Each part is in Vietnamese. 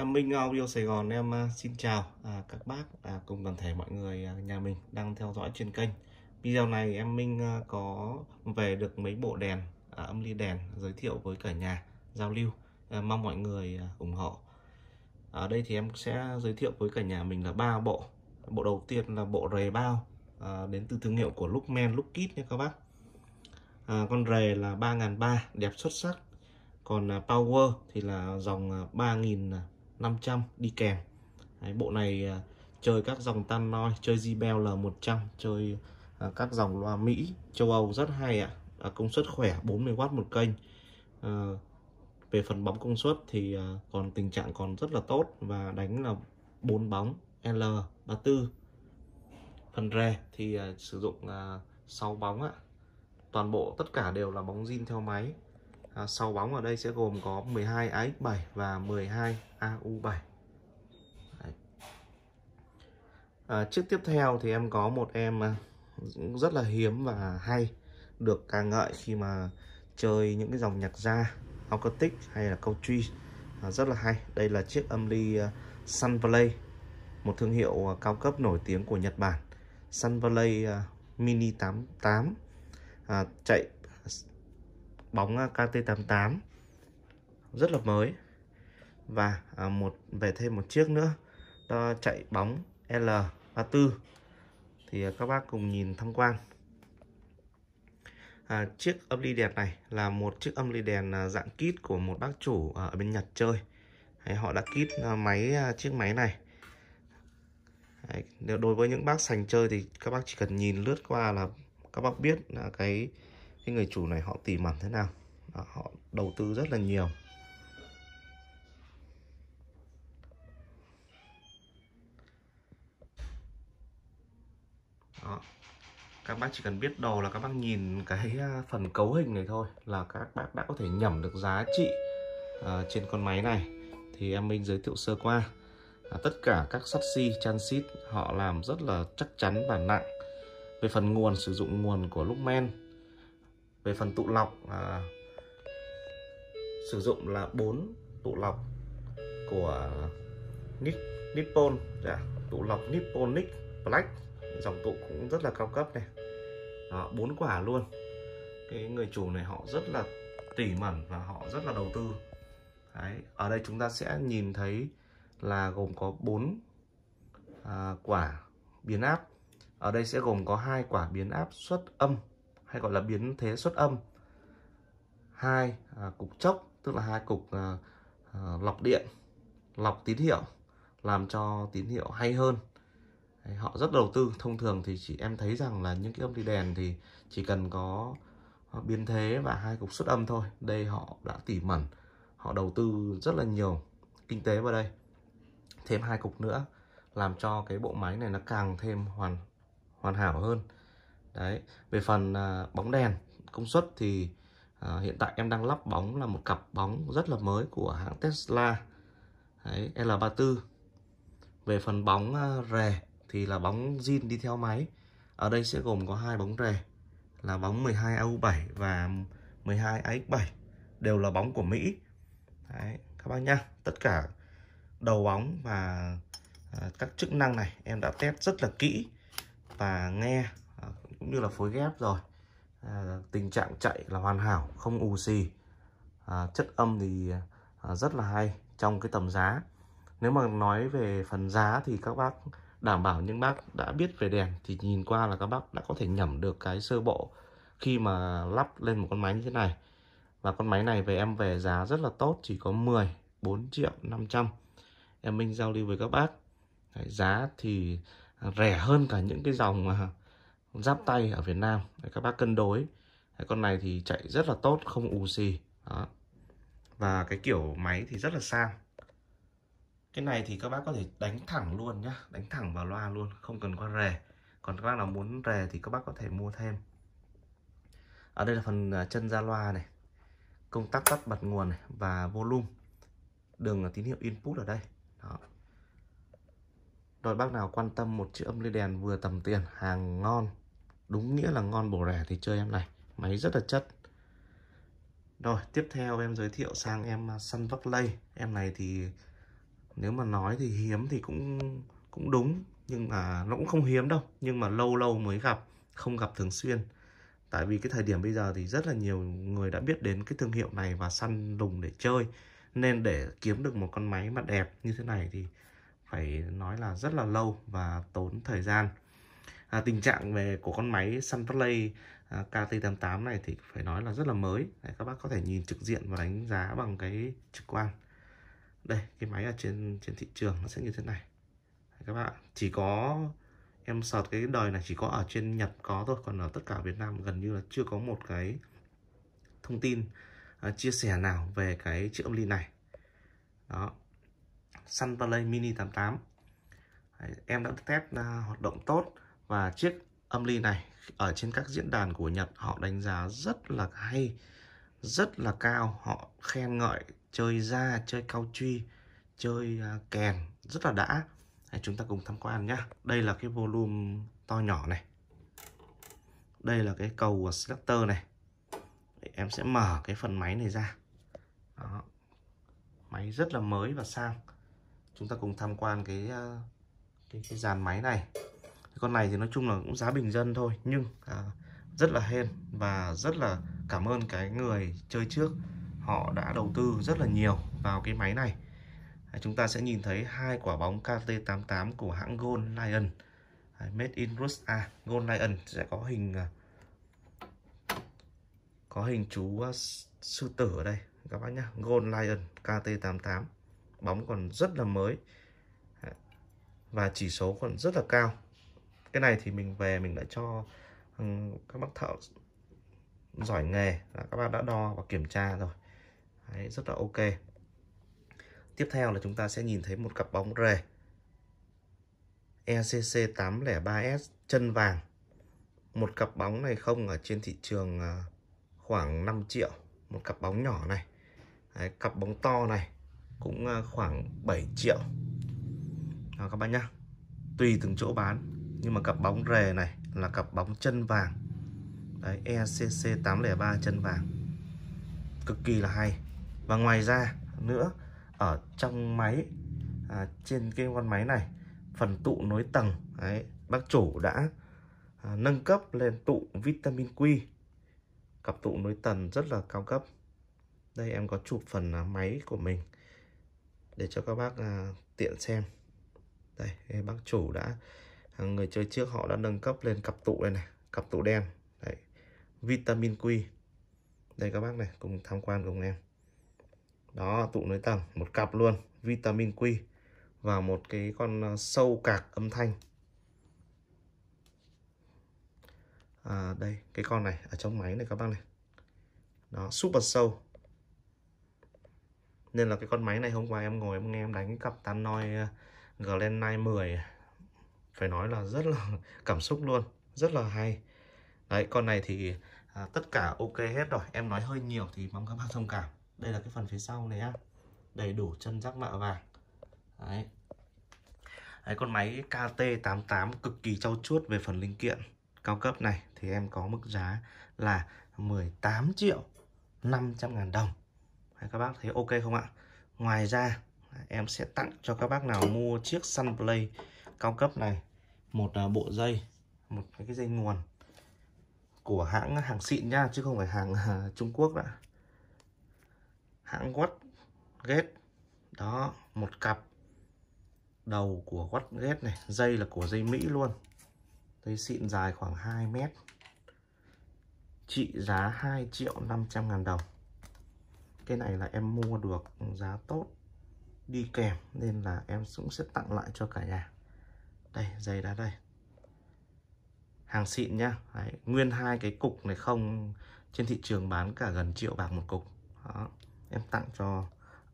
Em Minh Audio Sài Gòn em à, xin chào à, các bác à, cùng toàn thể mọi người à, nhà mình đang theo dõi trên kênh Video này em Minh à, có về được mấy bộ đèn à, âm ly đèn giới thiệu với cả nhà giao lưu à, mong mọi người à, ủng hộ Ở đây thì em sẽ giới thiệu với cả nhà mình là ba bộ Bộ đầu tiên là bộ rề bao à, đến từ thương hiệu của Lookman Lookit nha các bác à, Con rề là 3.300 đẹp xuất sắc còn à, Power thì là dòng 3.000 à, 500 đi kèm Đấy, bộ này à, chơi các dòng tan noi chơi Zibel L100 chơi à, các dòng loa Mỹ châu Âu rất hay ạ à. à, công suất khỏe 40W một kênh à, về phần bóng công suất thì à, còn tình trạng còn rất là tốt và đánh là 4 bóng L34 phần rè thì à, sử dụng à, 6 bóng ạ toàn bộ tất cả đều là bóng zin theo máy à, 6 bóng ở đây sẽ gồm có 12 AX7 và 12 AU7 Đấy. à, chiếc tiếp theo thì em có một em à, rất là hiếm và hay được ca ngợi khi mà chơi những cái dòng nhạc gia acoustic hay là câu truy à, rất là hay đây là chiếc âm ly à, Sunplay một thương hiệu à, cao cấp nổi tiếng của Nhật Bản Sunplay Mini 88 à, chạy bóng à, KT88 rất là mới và à, một về thêm một chiếc nữa đó chạy bóng L34 thì à, các bác cùng nhìn tham quan à, chiếc âm ly đèn này là một chiếc âm ly đèn dạng kit của một bác chủ ở bên Nhật chơi Đấy, họ đã kit máy chiếc máy này Đấy, đối với những bác sành chơi thì các bác chỉ cần nhìn lướt qua là các bác biết là cái cái người chủ này họ tìm ẩn thế nào Đó, à, họ đầu tư rất là nhiều Đó. các bác chỉ cần biết đồ là các bác nhìn cái à, phần cấu hình này thôi là các bác đã có thể nhẩm được giá trị uh, trên con máy này thì em minh giới thiệu sơ qua à, tất cả các sắt xi xít họ làm rất là chắc chắn và nặng về phần nguồn sử dụng nguồn của lúc men về phần tụ lọc à, sử dụng là 4 tụ lọc của Nippon dạ, tụ lọc Nipponic Black dòng tụ cũng rất là cao cấp này đó, 4 quả luôn cái người chủ này họ rất là tỉ mẩn và họ rất là đầu tư Đấy, ở đây chúng ta sẽ nhìn thấy là gồm có 4 à, quả biến áp ở đây sẽ gồm có hai quả biến áp suất âm hay gọi là biến thế xuất âm hai à, cục chốc tức là hai cục à, à, lọc điện lọc tín hiệu làm cho tín hiệu hay hơn Đấy, họ rất đầu tư thông thường thì chị em thấy rằng là những cái âm đi đèn thì chỉ cần có à, biến thế và hai cục xuất âm thôi đây họ đã tỉ mẩn họ đầu tư rất là nhiều kinh tế vào đây thêm hai cục nữa làm cho cái bộ máy này nó càng thêm hoàn hoàn hảo hơn đấy về phần à, bóng đèn công suất thì à, hiện tại em đang lắp bóng là một cặp bóng rất là mới của hãng Tesla đấy, L34 về phần bóng à, rè thì là bóng zin đi theo máy ở đây sẽ gồm có hai bóng rè là bóng 12 AU7 và 12 AX7 đều là bóng của Mỹ đấy, các bác nhá tất cả đầu bóng và à, các chức năng này em đã test rất là kỹ và nghe cũng như là phối ghép rồi à, tình trạng chạy là hoàn hảo không ù xì à, chất âm thì à, rất là hay trong cái tầm giá nếu mà nói về phần giá thì các bác đảm bảo những bác đã biết về đèn thì nhìn qua là các bác đã có thể nhẩm được cái sơ bộ khi mà lắp lên một con máy như thế này và con máy này về em về giá rất là tốt chỉ có 10 4 triệu 500 em Minh giao lưu với các bác Đấy, giá thì rẻ hơn cả những cái dòng mà giáp tay ở Việt Nam để các bác cân đối Đấy, con này thì chạy rất là tốt không ù xì đó và cái kiểu máy thì rất là sang cái này thì các bác có thể đánh thẳng luôn nhá đánh thẳng vào loa luôn không cần qua rè còn các bác nào muốn rè thì các bác có thể mua thêm ở đây là phần à, chân ra loa này công tắc tắt bật nguồn này và volume đường tín hiệu input ở đây đó rồi bác nào quan tâm một chiếc âm ly đèn vừa tầm tiền hàng ngon Đúng nghĩa là ngon bổ rẻ thì chơi em này Máy rất là chất Rồi tiếp theo em giới thiệu sang em à, Sun Vaclay Em này thì nếu mà nói thì hiếm thì cũng cũng đúng Nhưng mà nó cũng không hiếm đâu Nhưng mà lâu lâu mới gặp Không gặp thường xuyên Tại vì cái thời điểm bây giờ thì rất là nhiều người đã biết đến cái thương hiệu này và săn lùng để chơi Nên để kiếm được một con máy mà đẹp như thế này thì phải nói là rất là lâu và tốn thời gian à, tình trạng về của con máy Sunplay à, KT88 này thì phải nói là rất là mới Đấy, các bác có thể nhìn trực diện và đánh giá bằng cái trực quan đây cái máy ở trên trên thị trường nó sẽ như thế này Đấy, các bạn chỉ có em sọt cái đời này chỉ có ở trên Nhật có thôi còn ở tất cả Việt Nam gần như là chưa có một cái thông tin uh, chia sẻ nào về cái chiếc âm ly này đó Sunplay Mini 88 Đấy, em đã test uh, hoạt động tốt và chiếc âm ly này ở trên các diễn đàn của Nhật họ đánh giá rất là hay rất là cao họ khen ngợi chơi da chơi cao truy chơi à, kèn rất là đã Đấy, chúng ta cùng tham quan nhé đây là cái volume to nhỏ này đây là cái cầu selector này em sẽ mở cái phần máy này ra Đó. máy rất là mới và sang chúng ta cùng tham quan cái à, cái, cái dàn máy này con này thì nói chung là cũng giá bình dân thôi nhưng à, rất là hên và rất là cảm ơn cái người chơi trước họ đã đầu tư rất là nhiều vào cái máy này à, chúng ta sẽ nhìn thấy hai quả bóng KT88 của hãng Gold Lion à, made in Russia à, Gold Lion sẽ có hình à, có hình chú à, sư tử ở đây các bác nhá Gold Lion KT88 bóng còn rất là mới à, và chỉ số còn rất là cao cái này thì mình về mình đã cho ừ, các bác thợ giỏi nghề là các bạn đã đo và kiểm tra rồi Đấy, rất là ok tiếp theo là chúng ta sẽ nhìn thấy một cặp bóng rề ECC 803S chân vàng một cặp bóng này không ở trên thị trường à, khoảng 5 triệu một cặp bóng nhỏ này Đấy, cặp bóng to này cũng à, khoảng 7 triệu Đó, các bạn nhá tùy từng chỗ bán nhưng mà cặp bóng rề này là cặp bóng chân vàng đấy ECC 803 chân vàng cực kỳ là hay và ngoài ra nữa ở trong máy à, trên cái con máy này phần tụ nối tầng đấy, bác chủ đã à, nâng cấp lên tụ vitamin Q cặp tụ nối tầng rất là cao cấp đây em có chụp phần à, máy của mình để cho các bác à, tiện xem đây bác chủ đã người chơi trước họ đã nâng cấp lên cặp tụ đây này cặp tụ đen đấy vitamin Q đây các bác này cùng tham quan cùng em đó tụ nối tầng một cặp luôn vitamin Q và một cái con ờ, sâu cạc âm thanh à, đây cái con này ở trong máy này các bác này đó super sâu nên là cái con máy này hôm qua em ngồi em nghe em đánh cặp tan noi ờ, Glen 910 phải nói là rất là cảm xúc luôn rất là hay đấy con này thì à, tất cả ok hết rồi em nói hơi nhiều thì mong các bác thông cảm đây là cái phần phía sau này á đầy đủ chân rắc mạ vàng đấy. đấy con máy KT88 cực kỳ trau chuốt về phần linh kiện cao cấp này thì em có mức giá là 18 triệu 500 ngàn đồng đấy, các bác thấy ok không ạ Ngoài ra em sẽ tặng cho các bác nào mua chiếc Sunplay cao cấp này một à, bộ dây một cái dây nguồn của hãng à, hàng xịn nha chứ không phải hàng à, Trung Quốc đã hãng Watt Gate đó một cặp đầu của Watt Gate này dây là của dây Mỹ luôn dây xịn dài khoảng 2 mét trị giá 2 triệu 500 ngàn đồng cái này là em mua được giá tốt đi kèm nên là em cũng sẽ tặng lại cho cả nhà đây dây đá đây hàng xịn nhá Đấy, nguyên hai cái cục này không trên thị trường bán cả gần triệu bạc một cục Đó. em tặng cho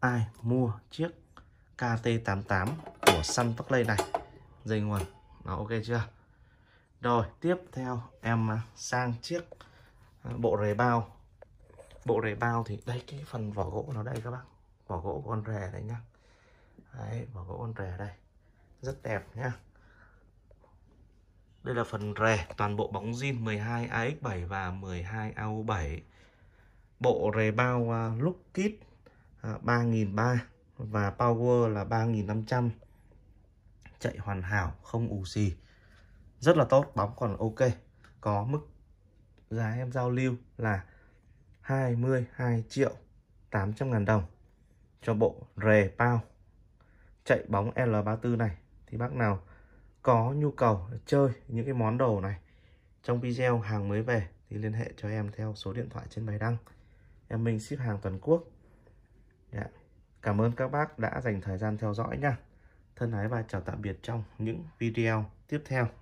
ai mua chiếc KT88 của Sun Play này dây nguồn nó ok chưa rồi tiếp theo em à, sang chiếc à, bộ rề bao bộ rề bao thì đây cái phần vỏ gỗ nó đây các bác vỏ gỗ con rề đấy nhá đấy vỏ gỗ con rề đây rất đẹp nhá đây là phần rè toàn bộ bóng zin 12 AX7 và 12 AU7. Bộ rè bao uh, à, lúc kit uh, à, 3.300 và power là 3.500. Chạy hoàn hảo, không ù xì. Rất là tốt, bóng còn ok. Có mức giá em giao lưu là 22 triệu 800 ngàn đồng cho bộ rè bao chạy bóng L34 này. Thì bác nào có nhu cầu chơi những cái món đồ này trong video hàng mới về thì liên hệ cho em theo số điện thoại trên bài đăng em mình ship hàng toàn quốc yeah. Dạ. cảm ơn các bác đã dành thời gian theo dõi nha thân ái và chào tạm biệt trong những video tiếp theo